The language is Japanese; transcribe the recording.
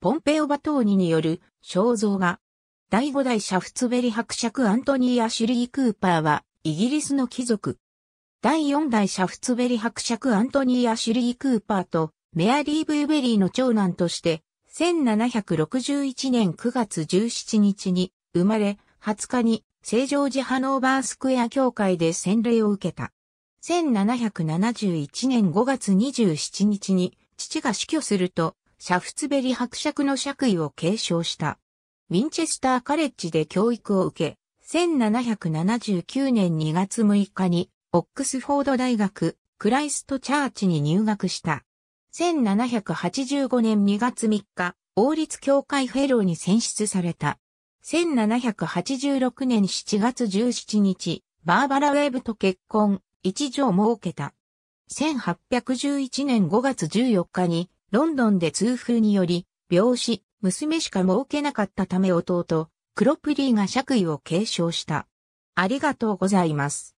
ポンペオ・バトーニによる肖像画。第五代シャフツベリ伯爵アントニー・アシュリー・クーパーは、イギリスの貴族。第四代シャフツベリ伯爵アントニー・アシュリー・クーパーと、メアリー・ブーベリーの長男として、1761年9月17日に生まれ、20日に成城寺ハノーバースクエア協会で洗礼を受けた。1771年5月27日に父が死去するとシャフツベリ伯爵の爵位を継承した。ウィンチェスターカレッジで教育を受け、1779年2月6日に、オックスフォード大学、クライストチャーチに入学した。1785年2月3日、王立教会フェローに選出された。1786年7月17日、バーバラ・ウェーブと結婚、一女を設けた。1811年5月14日に、ロンドンで痛風により、病死、娘しか儲けなかったため弟、クロプリーが爵位を継承した。ありがとうございます。